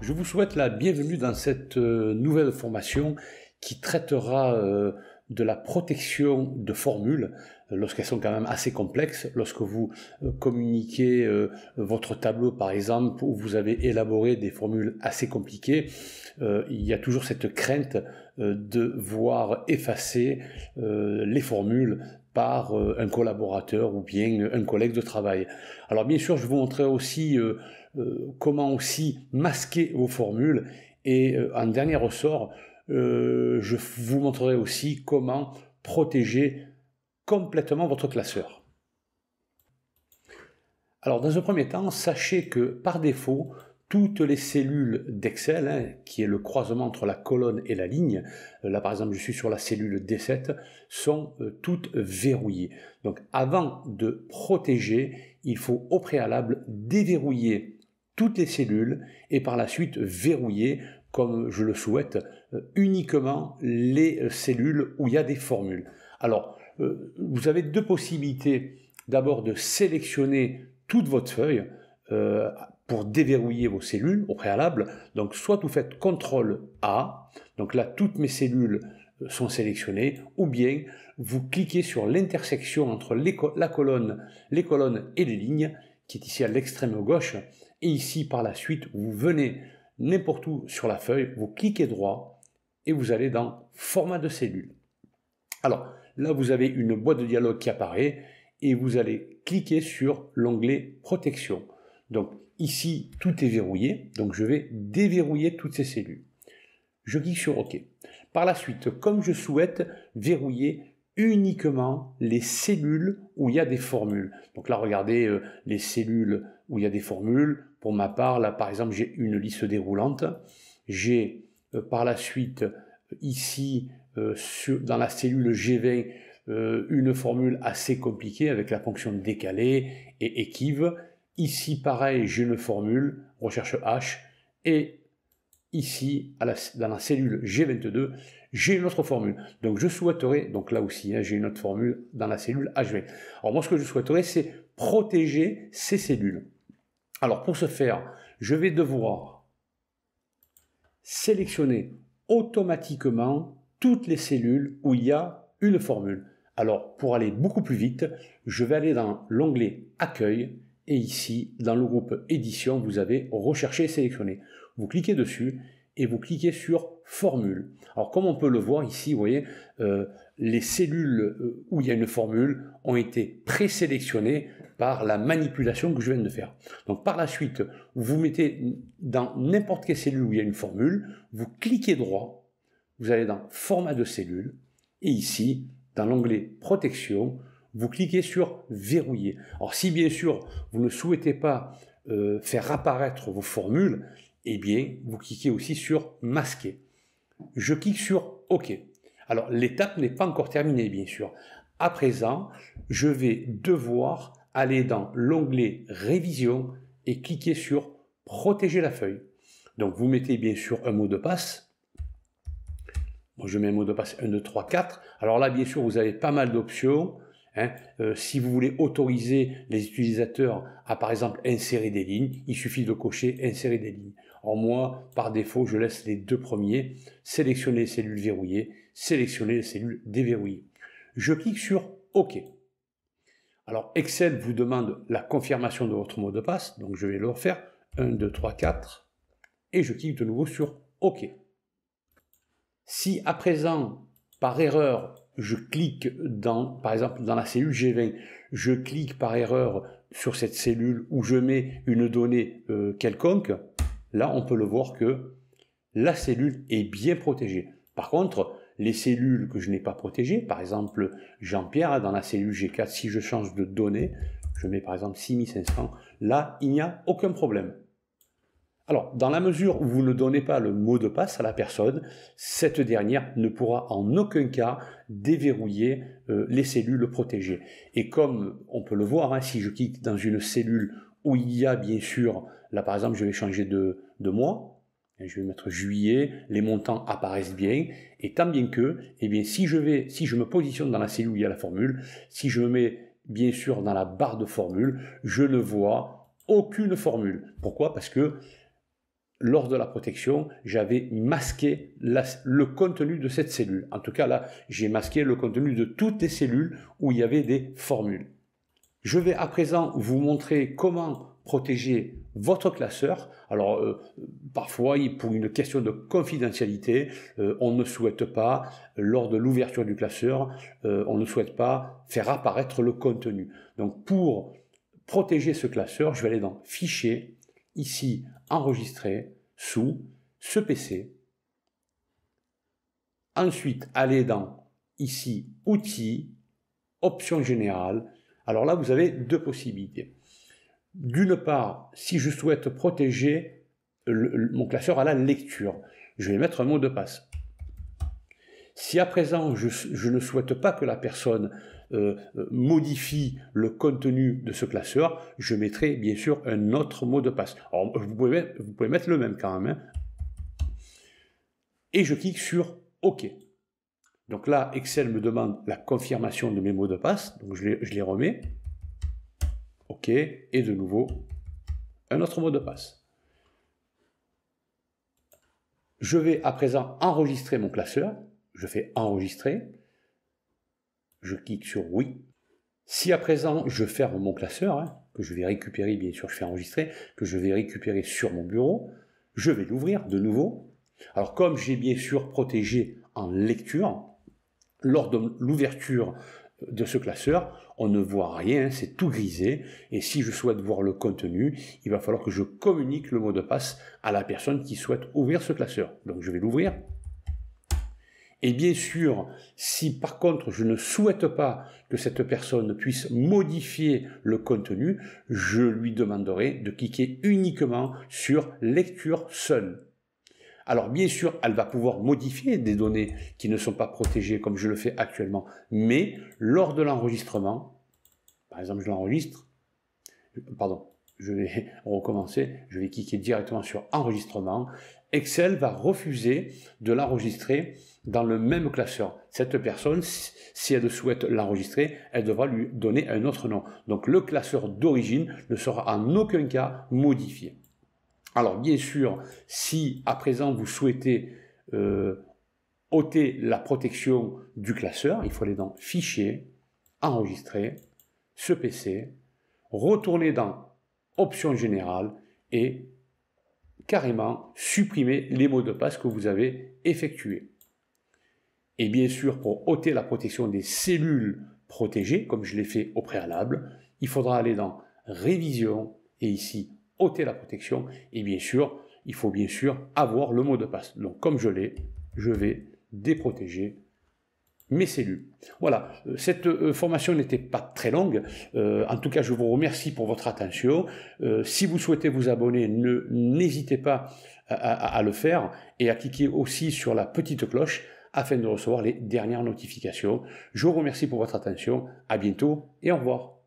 Je vous souhaite la bienvenue dans cette euh, nouvelle formation qui traitera euh, de la protection de formules, euh, lorsqu'elles sont quand même assez complexes, lorsque vous euh, communiquez euh, votre tableau par exemple, où vous avez élaboré des formules assez compliquées, il y a toujours cette crainte de voir effacer les formules par un collaborateur ou bien un collègue de travail. Alors bien sûr, je vous montrerai aussi comment aussi masquer vos formules et en dernier ressort, euh, je vous montrerai aussi comment protéger complètement votre classeur. Alors dans un premier temps, sachez que par défaut, toutes les cellules d'Excel, hein, qui est le croisement entre la colonne et la ligne, euh, là par exemple je suis sur la cellule D7, sont euh, toutes verrouillées. Donc avant de protéger, il faut au préalable déverrouiller toutes les cellules et par la suite verrouiller comme je le souhaite, euh, uniquement les euh, cellules où il y a des formules. Alors, euh, vous avez deux possibilités. D'abord de sélectionner toute votre feuille pour déverrouiller vos cellules au préalable. Donc, soit vous faites CTRL A, donc là, toutes mes cellules sont sélectionnées, ou bien vous cliquez sur l'intersection entre les, la colonne, les colonnes et les lignes, qui est ici à l'extrême gauche, et ici par la suite, vous venez n'importe où sur la feuille, vous cliquez droit et vous allez dans format de cellule. Alors là, vous avez une boîte de dialogue qui apparaît et vous allez cliquer sur l'onglet protection. Donc ici, tout est verrouillé, donc je vais déverrouiller toutes ces cellules. Je clique sur OK. Par la suite, comme je souhaite verrouiller uniquement les cellules où il y a des formules. Donc là, regardez euh, les cellules où il y a des formules. Pour ma part, là, par exemple, j'ai une liste déroulante. J'ai euh, par la suite, euh, ici, dans la cellule G20, une formule assez compliquée avec la fonction décalée et équive. Ici, pareil, j'ai une formule, recherche H. Et ici, dans la cellule G22, j'ai une autre formule. Donc je souhaiterais, donc là aussi, hein, j'ai une autre formule dans la cellule HV. Alors moi, ce que je souhaiterais, c'est protéger ces cellules. Alors pour ce faire, je vais devoir sélectionner automatiquement toutes les cellules où il y a une formule. Alors pour aller beaucoup plus vite, je vais aller dans l'onglet Accueil et ici, dans le groupe Édition, vous avez Rechercher et sélectionner. Vous cliquez dessus et vous cliquez sur formule. Alors comme on peut le voir ici, vous voyez, euh, les cellules euh, où il y a une formule ont été présélectionnées par la manipulation que je viens de faire. Donc par la suite, vous mettez dans n'importe quelle cellule où il y a une formule, vous cliquez droit, vous allez dans format de cellule, et ici, dans l'onglet protection, vous cliquez sur verrouiller. Alors si bien sûr vous ne souhaitez pas euh, faire apparaître vos formules, eh bien, vous cliquez aussi sur masquer. Je clique sur OK. Alors, l'étape n'est pas encore terminée, bien sûr. À présent, je vais devoir aller dans l'onglet révision et cliquer sur protéger la feuille. Donc, vous mettez bien sûr un mot de passe. Moi, je mets un mot de passe 1, 2, 3, 4. Alors là, bien sûr, vous avez pas mal d'options. Hein. Euh, si vous voulez autoriser les utilisateurs à, par exemple, insérer des lignes, il suffit de cocher insérer des lignes moi, par défaut, je laisse les deux premiers, sélectionner les cellules verrouillées, sélectionner les cellules déverrouillées. Je clique sur OK. Alors Excel vous demande la confirmation de votre mot de passe, donc je vais le refaire, 1, 2, 3, 4, et je clique de nouveau sur OK. Si à présent, par erreur, je clique dans, par exemple, dans la cellule G20, je clique par erreur sur cette cellule où je mets une donnée euh, quelconque, là on peut le voir que la cellule est bien protégée. Par contre, les cellules que je n'ai pas protégées, par exemple Jean-Pierre, dans la cellule G4, si je change de données, je mets par exemple 6500, là il n'y a aucun problème. Alors, dans la mesure où vous ne donnez pas le mot de passe à la personne, cette dernière ne pourra en aucun cas déverrouiller euh, les cellules protégées. Et comme on peut le voir, hein, si je clique dans une cellule où il y a bien sûr Là, par exemple, je vais changer de, de mois. Je vais mettre juillet. Les montants apparaissent bien. Et tant bien que, eh bien, si je vais, si je me positionne dans la cellule où il y a la formule, si je me mets, bien sûr, dans la barre de formule, je ne vois aucune formule. Pourquoi? Parce que, lors de la protection, j'avais masqué le contenu de cette cellule. En tout cas, là, j'ai masqué le contenu de toutes les cellules où il y avait des formules. Je vais à présent vous montrer comment protéger votre classeur. Alors euh, parfois, pour une question de confidentialité, euh, on ne souhaite pas, lors de l'ouverture du classeur, euh, on ne souhaite pas faire apparaître le contenu. Donc pour protéger ce classeur, je vais aller dans Fichier, ici Enregistrer, sous ce PC. Ensuite, aller dans ici Outils, Options générales. Alors là, vous avez deux possibilités d'une part, si je souhaite protéger mon classeur à la lecture, je vais mettre un mot de passe. Si à présent je, ne souhaite pas que la personne euh, euh, modifie le contenu de ce classeur, je mettrai bien sûr un autre mot de passe. vous, pouvez mettre, le même quand même. Hein. Et je clique sur OK. Donc là, Excel me demande la confirmation de mes mots de passe, donc je les remets. OK, et de nouveau, un autre mot de passe. Je vais à présent enregistrer mon classeur. Je fais enregistrer. Je clique sur oui. Si à présent je ferme mon classeur, hein, que je vais récupérer, bien sûr je fais enregistrer, que je vais récupérer sur mon bureau, je vais l'ouvrir de nouveau. Alors comme j'ai bien sûr protégé en lecture, lors de l'ouverture de ce classeur, on ne voit rien, hein, c'est tout grisé, et si je souhaite voir le contenu, il va falloir que je communique le mot de passe à la personne qui souhaite ouvrir ce classeur. Donc je vais l'ouvrir. Et bien sûr, si par contre je ne souhaite pas que cette personne puisse modifier le contenu, je lui demanderai de cliquer uniquement sur lecture seule. Alors bien sûr, elle va pouvoir modifier des données qui ne sont pas protégées comme je le fais actuellement, mais lors de l'enregistrement, par exemple je l'enregistre, pardon, je vais recommencer, je vais cliquer directement sur enregistrement, Excel va refuser de l'enregistrer dans le même classeur. Cette personne, si elle souhaite l'enregistrer, elle devra lui donner un autre nom. Donc le classeur d'origine ne sera en aucun cas modifié. Alors bien sûr, si à présent vous souhaitez euh, ôter la protection du classeur, il faut aller dans Fichier, Enregistrer, ce PC, retourner dans Options générales et carrément supprimer les mots de passe que vous avez effectués. Et bien sûr, pour ôter la protection des cellules protégées, comme je l'ai fait au préalable, il faudra aller dans Révision et ici ôter la protection. Et bien sûr, il faut bien sûr avoir le mot de passe. Donc comme je l'ai, je vais déprotéger mes cellules. Voilà, euh, cette euh, formation n'était pas très longue. Euh, en tout cas, je vous remercie pour votre attention. si vous souhaitez vous abonner, n'hésitez pas à, à, le faire et à cliquer aussi sur la petite cloche afin de recevoir les dernières notifications. Je vous remercie pour votre attention. À bientôt et au revoir.